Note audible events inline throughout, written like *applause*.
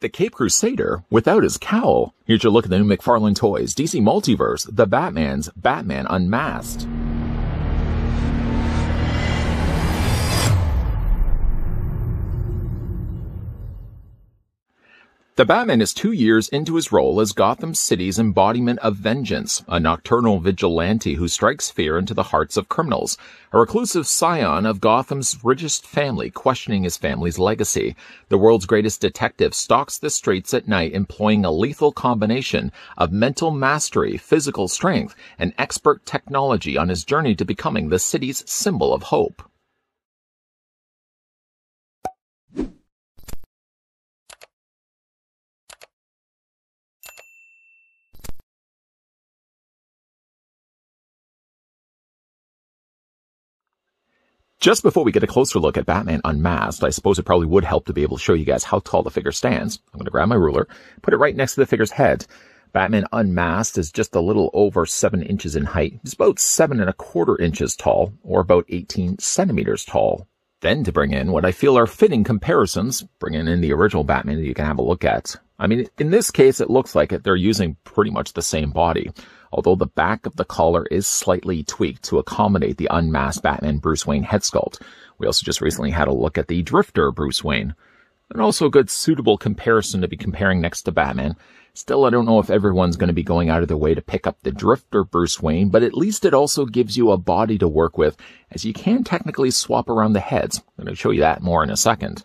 The Cape Crusader without his cowl. Here's your look at the new McFarlane toys, DC Multiverse, The Batmans, Batman Unmasked. The Batman is two years into his role as Gotham City's embodiment of vengeance, a nocturnal vigilante who strikes fear into the hearts of criminals, a reclusive scion of Gotham's richest family questioning his family's legacy. The world's greatest detective stalks the streets at night employing a lethal combination of mental mastery, physical strength, and expert technology on his journey to becoming the city's symbol of hope. Just before we get a closer look at Batman Unmasked, I suppose it probably would help to be able to show you guys how tall the figure stands. I'm going to grab my ruler, put it right next to the figure's head. Batman Unmasked is just a little over seven inches in height. It's about seven and a quarter inches tall, or about 18 centimeters tall. Then to bring in what I feel are fitting comparisons, bringing in the original Batman that you can have a look at. I mean, in this case, it looks like it. They're using pretty much the same body although the back of the collar is slightly tweaked to accommodate the unmasked Batman Bruce Wayne head sculpt. We also just recently had a look at the Drifter Bruce Wayne. And also a good suitable comparison to be comparing next to Batman. Still, I don't know if everyone's going to be going out of their way to pick up the Drifter Bruce Wayne, but at least it also gives you a body to work with, as you can technically swap around the heads. I'm going to show you that more in a second.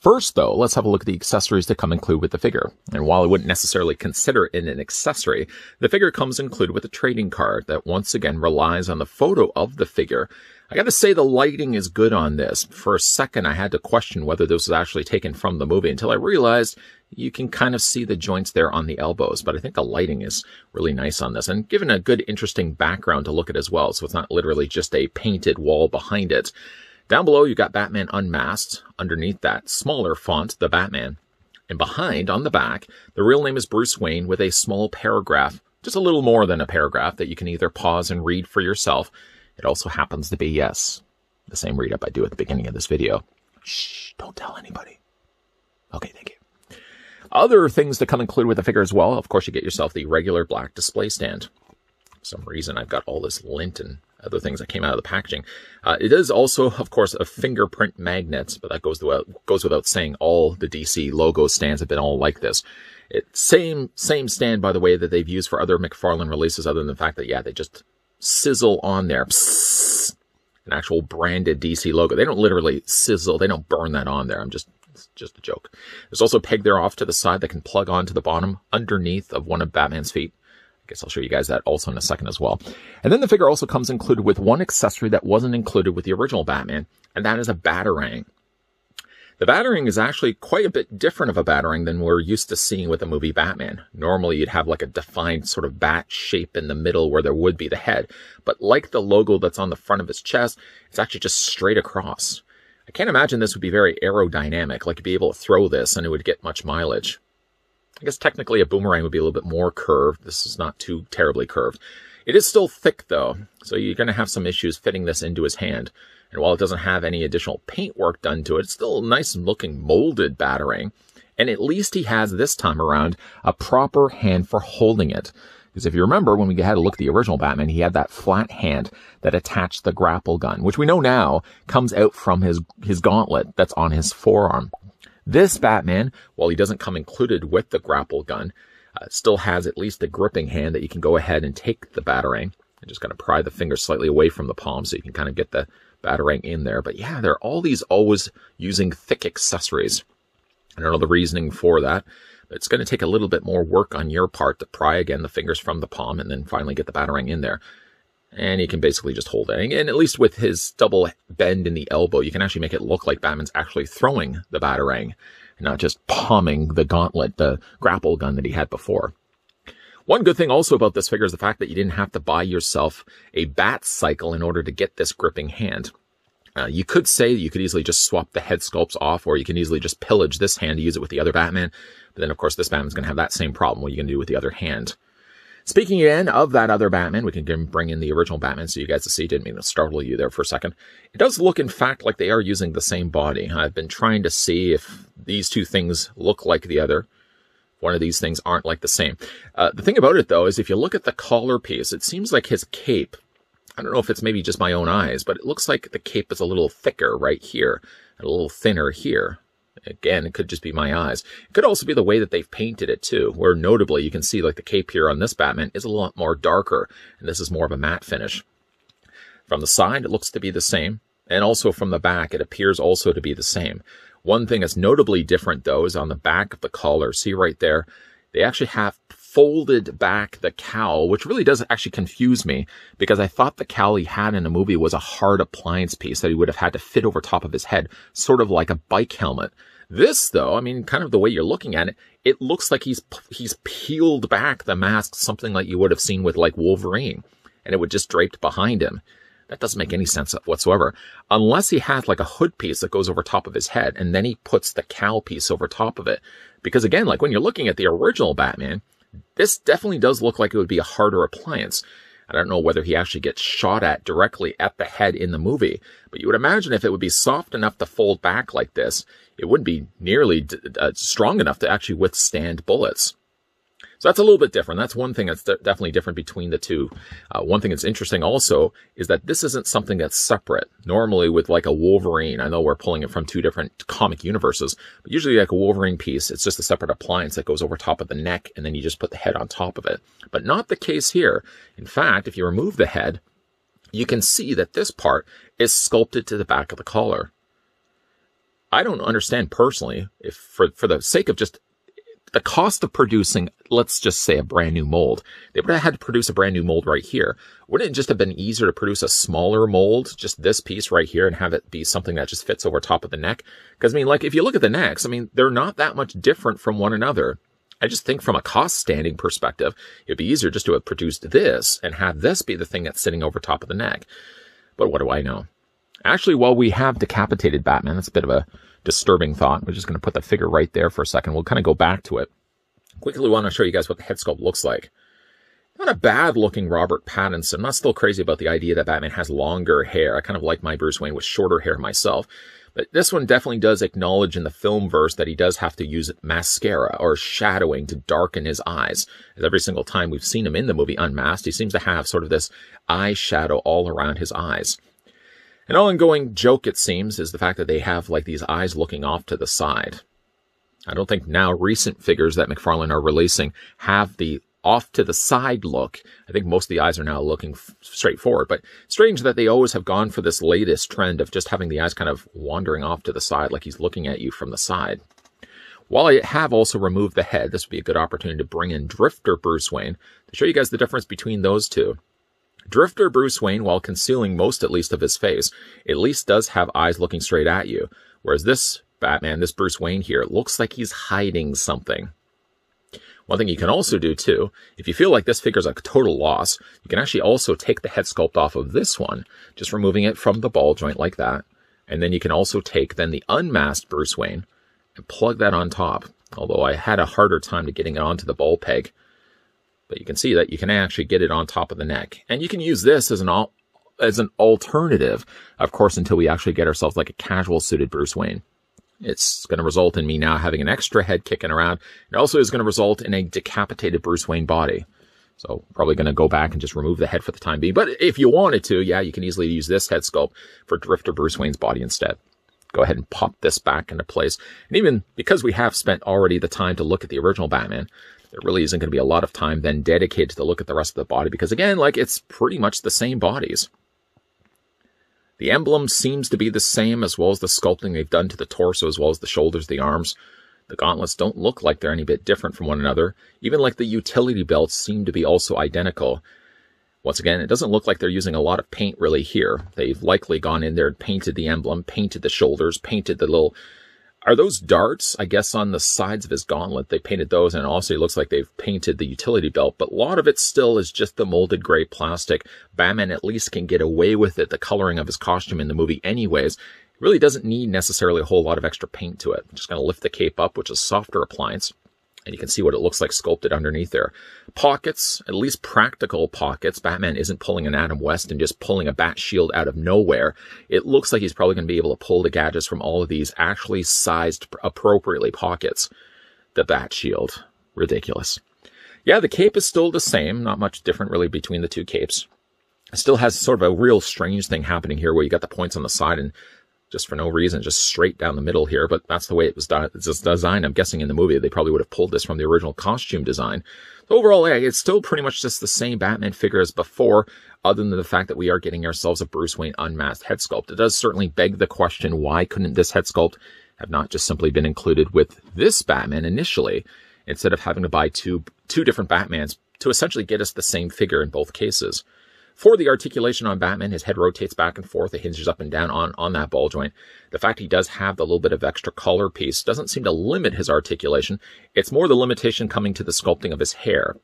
First, though, let's have a look at the accessories that come included with the figure. And while I wouldn't necessarily consider it an accessory, the figure comes included with a trading card that once again relies on the photo of the figure. I gotta say the lighting is good on this. For a second, I had to question whether this was actually taken from the movie until I realized you can kind of see the joints there on the elbows, but I think the lighting is really nice on this and given a good, interesting background to look at as well. So it's not literally just a painted wall behind it. Down below, you got Batman Unmasked. Underneath that smaller font, The Batman. And behind, on the back, the real name is Bruce Wayne with a small paragraph, just a little more than a paragraph that you can either pause and read for yourself. It also happens to be, yes, the same read up I do at the beginning of this video. Shh, don't tell anybody. Okay, thank you. Other things that come included with the figure as well, of course, you get yourself the regular black display stand. For some reason, I've got all this lint and other things that came out of the packaging. Uh, it is also, of course, a fingerprint magnet, but that goes without, goes without saying. All the DC logo stands have been all like this. It, same same stand, by the way, that they've used for other McFarlane releases, other than the fact that yeah, they just sizzle on there. Psss, an actual branded DC logo. They don't literally sizzle. They don't burn that on there. I'm just it's just a joke. There's also a peg there off to the side that can plug onto the bottom underneath of one of Batman's feet guess I'll show you guys that also in a second as well. And then the figure also comes included with one accessory that wasn't included with the original Batman, and that is a Batarang. The battering is actually quite a bit different of a battering than we're used to seeing with the movie Batman. Normally, you'd have like a defined sort of bat shape in the middle where there would be the head. But like the logo that's on the front of his chest, it's actually just straight across. I can't imagine this would be very aerodynamic, like you'd be able to throw this and it would get much mileage. I guess technically a boomerang would be a little bit more curved. This is not too terribly curved. It is still thick though, so you're going to have some issues fitting this into his hand. And while it doesn't have any additional paint work done to it, it's still a nice looking molded battering. And at least he has this time around a proper hand for holding it. Because if you remember, when we had a look at the original Batman, he had that flat hand that attached the grapple gun, which we know now comes out from his, his gauntlet that's on his forearm. This Batman, while he doesn't come included with the grapple gun, uh, still has at least a gripping hand that you can go ahead and take the Batarang. I'm just going to pry the finger slightly away from the palm so you can kind of get the Batarang in there. But yeah, there are all these always using thick accessories. I don't know the reasoning for that. But it's going to take a little bit more work on your part to pry again the fingers from the palm and then finally get the Batarang in there and he can basically just hold it. And at least with his double bend in the elbow, you can actually make it look like Batman's actually throwing the batarang, not just palming the gauntlet, the grapple gun that he had before. One good thing also about this figure is the fact that you didn't have to buy yourself a bat cycle in order to get this gripping hand. Uh, you could say you could easily just swap the head sculpts off, or you can easily just pillage this hand to use it with the other Batman. But then, of course, this Batman's going to have that same problem. What are you going to do with the other hand? Speaking again of that other Batman, we can bring in the original Batman so you guys see. Didn't mean to startle you there for a second. It does look, in fact, like they are using the same body. I've been trying to see if these two things look like the other. One of these things aren't like the same. Uh, the thing about it, though, is if you look at the collar piece, it seems like his cape. I don't know if it's maybe just my own eyes, but it looks like the cape is a little thicker right here and a little thinner here. Again, it could just be my eyes. It could also be the way that they've painted it too, where notably you can see like the cape here on this Batman is a lot more darker, and this is more of a matte finish. From the side, it looks to be the same, and also from the back, it appears also to be the same. One thing that's notably different though is on the back of the collar. See right there, they actually have folded back the cowl, which really does actually confuse me because I thought the cowl he had in the movie was a hard appliance piece that he would have had to fit over top of his head, sort of like a bike helmet. This, though, I mean, kind of the way you're looking at it, it looks like he's he's peeled back the mask, something like you would have seen with like Wolverine, and it would just draped behind him. That doesn't make any sense whatsoever, unless he had like a hood piece that goes over top of his head, and then he puts the cowl piece over top of it. Because again, like when you're looking at the original Batman, this definitely does look like it would be a harder appliance. I don't know whether he actually gets shot at directly at the head in the movie, but you would imagine if it would be soft enough to fold back like this, it wouldn't be nearly d- uh, strong enough to actually withstand bullets. So that's a little bit different. That's one thing that's definitely different between the two. Uh, one thing that's interesting also is that this isn't something that's separate. Normally with like a Wolverine, I know we're pulling it from two different comic universes, but usually like a Wolverine piece, it's just a separate appliance that goes over top of the neck and then you just put the head on top of it. But not the case here. In fact, if you remove the head, you can see that this part is sculpted to the back of the collar. I don't understand personally if for, for the sake of just the cost of producing, let's just say a brand new mold, they would have had to produce a brand new mold right here. Wouldn't it just have been easier to produce a smaller mold, just this piece right here and have it be something that just fits over top of the neck? Cause I mean, like if you look at the necks, I mean, they're not that much different from one another. I just think from a cost standing perspective, it'd be easier just to have produced this and have this be the thing that's sitting over top of the neck. But what do I know? Actually, while we have decapitated Batman, that's a bit of a disturbing thought. We're just going to put the figure right there for a second. We'll kind of go back to it. Quickly want to show you guys what the head sculpt looks like. Not a bad looking Robert Pattinson. I'm not still crazy about the idea that Batman has longer hair. I kind of like my Bruce Wayne with shorter hair myself. But this one definitely does acknowledge in the film verse that he does have to use mascara or shadowing to darken his eyes. As every single time we've seen him in the movie unmasked, he seems to have sort of this eye shadow all around his eyes. An ongoing joke, it seems, is the fact that they have like these eyes looking off to the side. I don't think now recent figures that McFarlane are releasing have the off to the side look. I think most of the eyes are now looking f- straight forward, but strange that they always have gone for this latest trend of just having the eyes kind of wandering off to the side, like he's looking at you from the side. While I have also removed the head, this would be a good opportunity to bring in Drifter Bruce Wayne to show you guys the difference between those two. Drifter Bruce Wayne, while concealing most at least of his face, at least does have eyes looking straight at you. Whereas this Batman, this Bruce Wayne here, looks like he's hiding something. One thing you can also do too, if you feel like this figure's a total loss, you can actually also take the head sculpt off of this one, just removing it from the ball joint like that. And then you can also take then the unmasked Bruce Wayne and plug that on top. Although I had a harder time to getting it onto the ball peg but you can see that you can actually get it on top of the neck. And you can use this as an al- as an alternative, of course, until we actually get ourselves like a casual suited Bruce Wayne. It's going to result in me now having an extra head kicking around. It also is going to result in a decapitated Bruce Wayne body. So probably going to go back and just remove the head for the time being. But if you wanted to, yeah, you can easily use this head sculpt for Drifter Bruce Wayne's body instead go ahead and pop this back into place. And even because we have spent already the time to look at the original Batman, there really isn't going to be a lot of time then dedicated to the look at the rest of the body because again, like it's pretty much the same bodies. The emblem seems to be the same as well as the sculpting they've done to the torso as well as the shoulders, the arms. The gauntlets don't look like they're any bit different from one another. Even like the utility belts seem to be also identical. Once again, it doesn't look like they're using a lot of paint really here. They've likely gone in there and painted the emblem, painted the shoulders, painted the little... Are those darts, I guess, on the sides of his gauntlet? They painted those, and also it looks like they've painted the utility belt, but a lot of it still is just the molded gray plastic. Batman at least can get away with it, the coloring of his costume in the movie anyways. It really doesn't need necessarily a whole lot of extra paint to it. I'm just going to lift the cape up, which is a softer appliance. And you can see what it looks like sculpted underneath there. Pockets, at least practical pockets. Batman isn't pulling an Adam West and just pulling a bat shield out of nowhere. It looks like he's probably going to be able to pull the gadgets from all of these actually sized appropriately pockets. The bat shield. Ridiculous. Yeah, the cape is still the same. Not much different really between the two capes. It still has sort of a real strange thing happening here where you got the points on the side and just for no reason, just straight down the middle here. But that's the way it was done. It's designed. I'm guessing in the movie, they probably would have pulled this from the original costume design. So overall, it's still pretty much just the same Batman figure as before, other than the fact that we are getting ourselves a Bruce Wayne unmasked head sculpt. It does certainly beg the question, why couldn't this head sculpt have not just simply been included with this Batman initially, instead of having to buy two, two different Batmans to essentially get us the same figure in both cases? for the articulation on Batman. His head rotates back and forth. It hinges up and down on, on that ball joint. The fact he does have the little bit of extra collar piece doesn't seem to limit his articulation. It's more the limitation coming to the sculpting of his hair.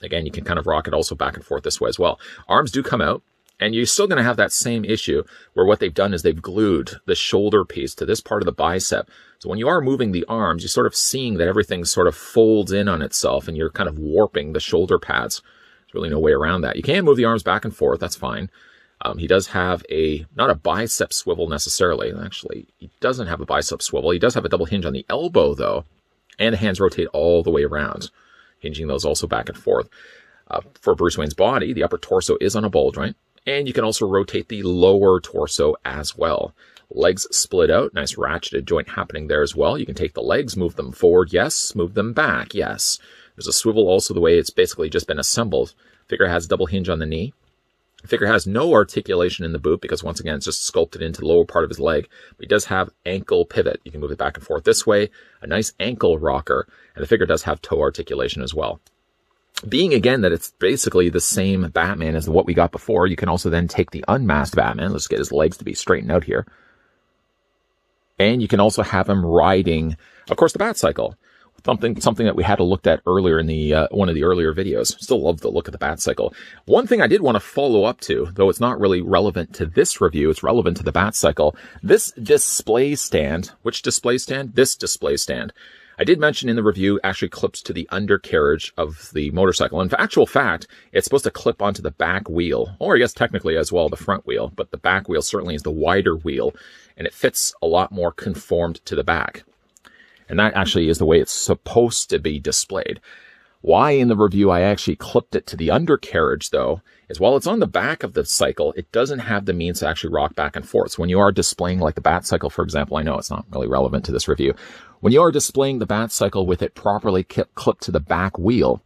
Again, you can kind of rock it also back and forth this way as well. Arms do come out. And you're still going to have that same issue where what they've done is they've glued the shoulder piece to this part of the bicep. So when you are moving the arms, you're sort of seeing that everything sort of folds in on itself and you're kind of warping the shoulder pads. There's really no way around that. You can move the arms back and forth. That's fine. Um, he does have a, not a bicep swivel necessarily. Actually, he doesn't have a bicep swivel. He does have a double hinge on the elbow though. And the hands rotate all the way around, hinging those also back and forth. Uh, for Bruce Wayne's body, the upper torso is on a ball joint. And you can also rotate the lower torso as well. Legs split out, nice ratcheted joint happening there as well. You can take the legs, move them forward, yes. Move them back, yes. There's a swivel also the way it's basically just been assembled. Figure has double hinge on the knee. Figure has no articulation in the boot because once again, it's just sculpted into the lower part of his leg. But he does have ankle pivot. You can move it back and forth this way. A nice ankle rocker. And the figure does have toe articulation as well. Being again that it's basically the same Batman as what we got before, you can also then take the unmasked Batman. Let's get his legs to be straightened out here. And you can also have him riding, of course, the Batcycle something something that we had looked at earlier in the uh, one of the earlier videos. Still love the look of the bat cycle. One thing I did want to follow up to, though it's not really relevant to this review, it's relevant to the bat cycle. This display stand, which display stand? This display stand. I did mention in the review actually clips to the undercarriage of the motorcycle. In actual fact, it's supposed to clip onto the back wheel, or I guess technically as well the front wheel, but the back wheel certainly is the wider wheel, and it fits a lot more conformed to the back. And that actually is the way it's supposed to be displayed. Why in the review I actually clipped it to the undercarriage though, is while it's on the back of the cycle, it doesn't have the means to actually rock back and forth. So when you are displaying like the bat cycle, for example, I know it's not really relevant to this review. When you are displaying the bat cycle with it properly clipped to the back wheel,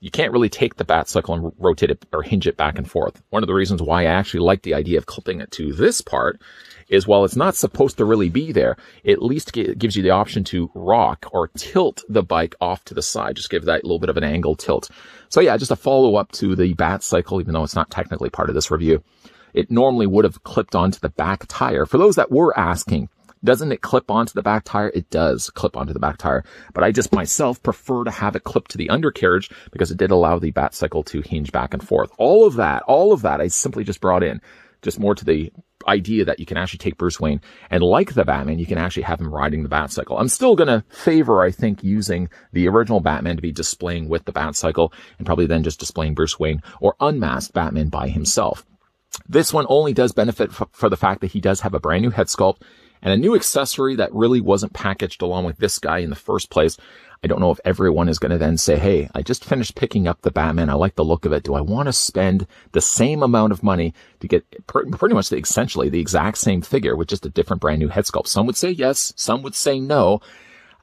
you can't really take the bat cycle and rotate it or hinge it back and forth. One of the reasons why I actually like the idea of clipping it to this part is while it's not supposed to really be there, at least it gives you the option to rock or tilt the bike off to the side. Just give that little bit of an angle tilt. So yeah, just a follow up to the bat cycle, even though it's not technically part of this review. It normally would have clipped onto the back tire. For those that were asking, doesn't it clip onto the back tire? It does clip onto the back tire, but I just myself prefer to have it clipped to the undercarriage because it did allow the bat cycle to hinge back and forth. All of that, all of that I simply just brought in just more to the idea that you can actually take Bruce Wayne and like the Batman, you can actually have him riding the Batcycle. I'm still going to favor, I think, using the original Batman to be displaying with the Batcycle and probably then just displaying Bruce Wayne or unmasked Batman by himself. This one only does benefit f- for the fact that he does have a brand new head sculpt and a new accessory that really wasn't packaged along with this guy in the first place. I don't know if everyone is going to then say, Hey, I just finished picking up the Batman. I like the look of it. Do I want to spend the same amount of money to get pretty much the, essentially the exact same figure with just a different brand new head sculpt? Some would say yes. Some would say no.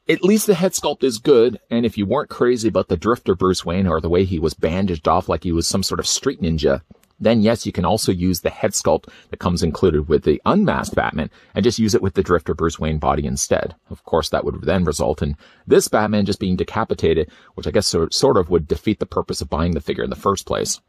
At least the head sculpt is good, and if you weren't crazy about the drifter Bruce Wayne or the way he was bandaged off like he was some sort of street ninja, then yes, you can also use the head sculpt that comes included with the unmasked Batman and just use it with the Drifter Bruce Wayne body instead. Of course, that would then result in this Batman just being decapitated, which I guess sort of would defeat the purpose of buying the figure in the first place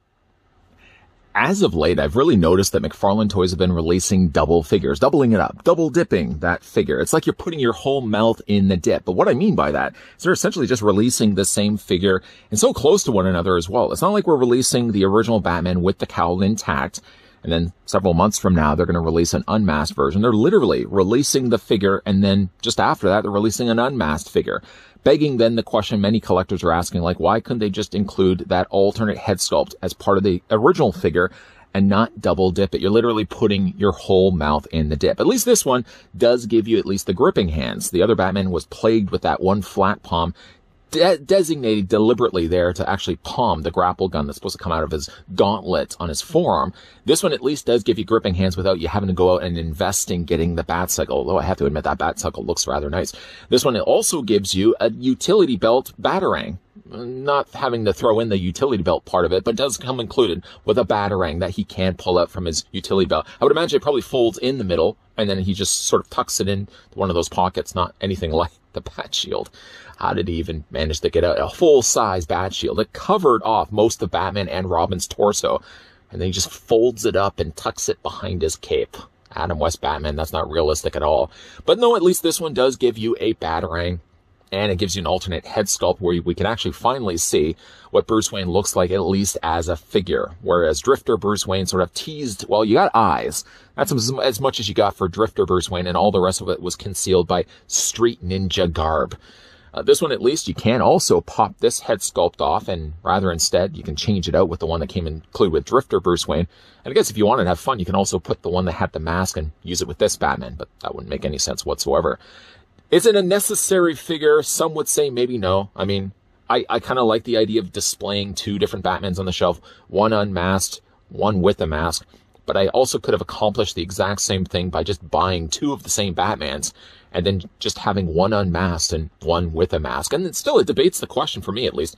as of late, I've really noticed that McFarlane toys have been releasing double figures, doubling it up, double dipping that figure. It's like you're putting your whole mouth in the dip. But what I mean by that is they're essentially just releasing the same figure and so close to one another as well. It's not like we're releasing the original Batman with the cowl intact and then several months from now, they're going to release an unmasked version. They're literally releasing the figure. And then just after that, they're releasing an unmasked figure, begging then the question many collectors are asking, like, why couldn't they just include that alternate head sculpt as part of the original figure? and not double dip it. You're literally putting your whole mouth in the dip. At least this one does give you at least the gripping hands. The other Batman was plagued with that one flat palm de- designated deliberately there to actually palm the grapple gun that's supposed to come out of his gauntlet on his forearm. This one at least does give you gripping hands without you having to go out and invest in getting the bat cycle. Although I have to admit that bat cycle looks rather nice. This one also gives you a utility belt batarang. Not having to throw in the utility belt part of it, but does come included with a batarang that he can pull out from his utility belt. I would imagine it probably folds in the middle and then he just sort of tucks it in one of those pockets, not anything *laughs* like the bat shield. How did he even manage to get a, a full size bat shield? that covered off most of Batman and Robin's torso, and then he just folds it up and tucks it behind his cape. Adam West Batman, that's not realistic at all. But no, at least this one does give you a Batarang, and it gives you an alternate head sculpt where we can actually finally see what Bruce Wayne looks like, at least as a figure. Whereas Drifter Bruce Wayne sort of teased, well, you got eyes. That's as much as you got for Drifter Bruce Wayne, and all the rest of it was concealed by street ninja garb. Uh, this one, at least, you can also pop this head sculpt off, and rather instead, you can change it out with the one that came included with Drifter Bruce Wayne. And I guess if you wanted to have fun, you can also put the one that had the mask and use it with this Batman, but that wouldn't make any sense whatsoever. Is it a necessary figure? Some would say maybe no. I mean, I, I kind of like the idea of displaying two different Batmans on the shelf, one unmasked, one with a mask but I also could have accomplished the exact same thing by just buying two of the same Batmans and then just having one unmasked and one with a mask. And still, it debates the question for me at least.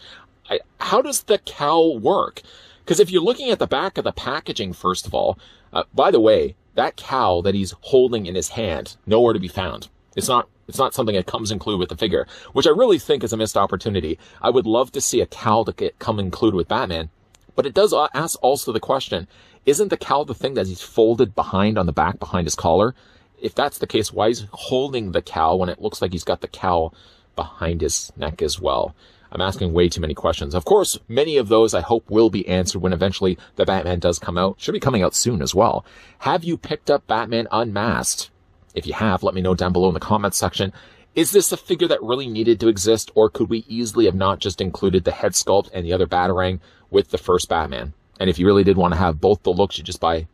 I, how does the cow work? Because if you're looking at the back of the packaging, first of all, uh, by the way, that cow that he's holding in his hand, nowhere to be found. It's not it's not something that comes included with the figure, which I really think is a missed opportunity. I would love to see a cow to get, come included with Batman, but it does uh, ask also the question, isn't the cow the thing that he's folded behind on the back behind his collar? if that's the case, why is he holding the cow when it looks like he's got the cow behind his neck as well? I'm asking way too many questions. Of course, many of those I hope will be answered when eventually the Batman does come out. Should be coming out soon as well. Have you picked up Batman Unmasked? If you have, let me know down below in the comments section. Is this a figure that really needed to exist, or could we easily have not just included the head sculpt and the other Batarang with the first Batman? And if you really did want to have both the looks, you just buy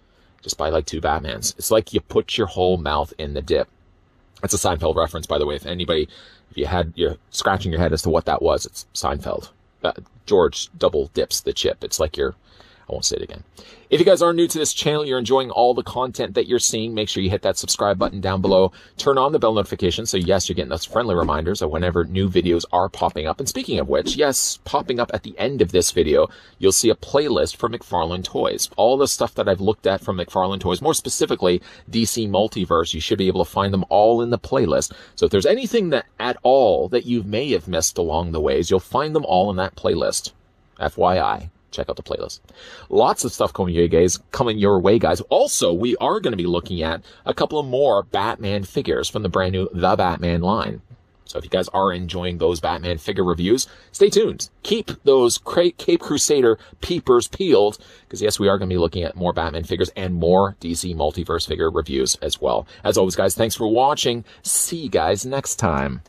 just buy like two Batmans. It's like you put your whole mouth in the dip. That's a Seinfeld reference, by the way. If anybody, if you had, you're scratching your head as to what that was, it's Seinfeld. Uh, George double dips the chip. It's like you're I won't say it again. If you guys are new to this channel, you're enjoying all the content that you're seeing, make sure you hit that subscribe button down below. Turn on the bell notification. So yes, you're getting those friendly reminders of whenever new videos are popping up. And speaking of which, yes, popping up at the end of this video, you'll see a playlist for McFarlane Toys. All the stuff that I've looked at from McFarlane Toys, more specifically DC Multiverse, you should be able to find them all in the playlist. So if there's anything that at all that you may have missed along the ways, you'll find them all in that playlist. FYI check out the playlist. Lots of stuff coming your guys, coming your way, guys. Also, we are going to be looking at a couple of more Batman figures from the brand new The Batman line. So if you guys are enjoying those Batman figure reviews, stay tuned. Keep those Cape Crusader peepers peeled, because yes, we are going to be looking at more Batman figures and more DC Multiverse figure reviews as well. As always, guys, thanks for watching. See you guys next time.